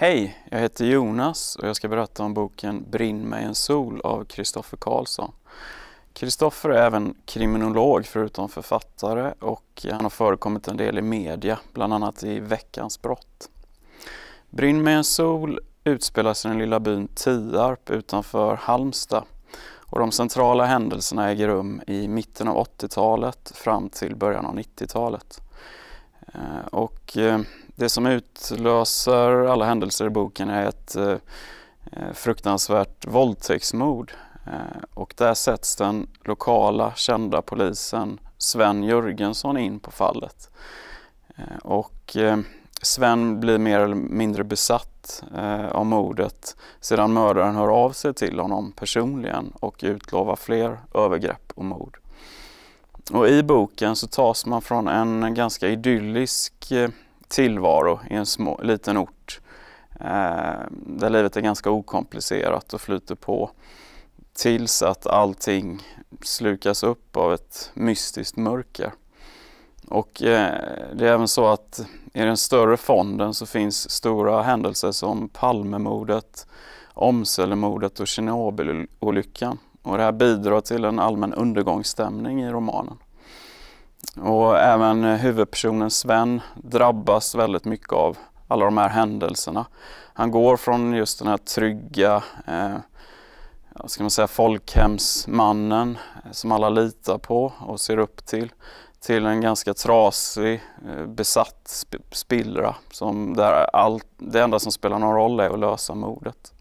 Hej, jag heter Jonas och jag ska berätta om boken Brinn mig en sol av Kristoffer Karlsson. Kristoffer är även kriminolog förutom författare och han har förekommit en del i media, bland annat i Veckans brott. Brinn mig en sol utspelar sig i den lilla byn Tiarp utanför Halmstad och de centrala händelserna äger rum i mitten av 80-talet fram till början av 90-talet. Eh, och eh, det som utlöser alla händelser i boken är ett eh, eh, fruktansvärt våldtäktsmord eh, och där sätts den lokala kända polisen Sven Jörgensson in på fallet. Eh, och eh, Sven blir mer eller mindre besatt eh, av mordet sedan mördaren hör av sig till honom personligen och utlovar fler övergrepp och mord. Och I boken så tas man från en ganska idyllisk tillvaro i en små, liten ort eh, där livet är ganska okomplicerat och flyter på tills att allting slukas upp av ett mystiskt mörker. Och eh, det är även så att i den större fonden så finns stora händelser som Palmemordet, Omselemordet och Tjernobylolyckan. Och det här bidrar till en allmän undergångsstämning i romanen. Och även huvudpersonen Sven drabbas väldigt mycket av alla de här händelserna. Han går från just den här trygga eh, ska man säga, folkhemsmannen eh, som alla litar på och ser upp till till en ganska trasig, eh, besatt spillra som där allt, det enda som spelar någon roll är att lösa mordet.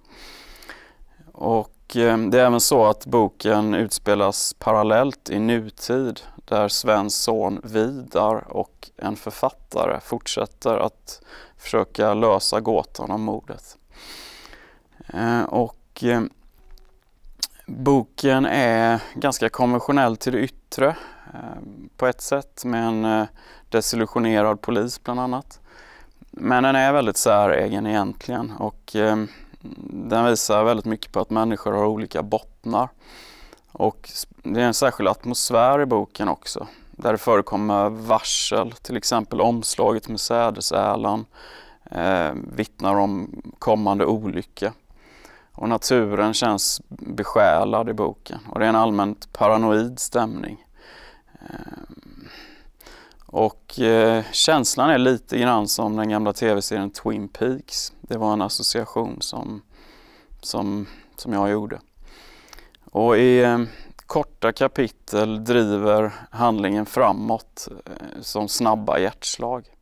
Och eh, det är även så att boken utspelas parallellt i nutid där Svens son Vidar och en författare fortsätter att försöka lösa gåtan om mordet. Eh, och eh, boken är ganska konventionell till det yttre eh, på ett sätt med en desillusionerad polis bland annat. Men den är väldigt säregen egentligen och den visar väldigt mycket på att människor har olika bottnar. Och det är en särskild atmosfär i boken också där det förekommer varsel, till exempel omslaget med sädesärlan eh, vittnar om kommande olycka. Och naturen känns besjälad i boken och det är en allmänt paranoid stämning. Eh, och eh, känslan är lite grann som den gamla tv-serien Twin Peaks. Det var en association som, som, som jag gjorde. Och i eh, korta kapitel driver handlingen framåt eh, som snabba hjärtslag.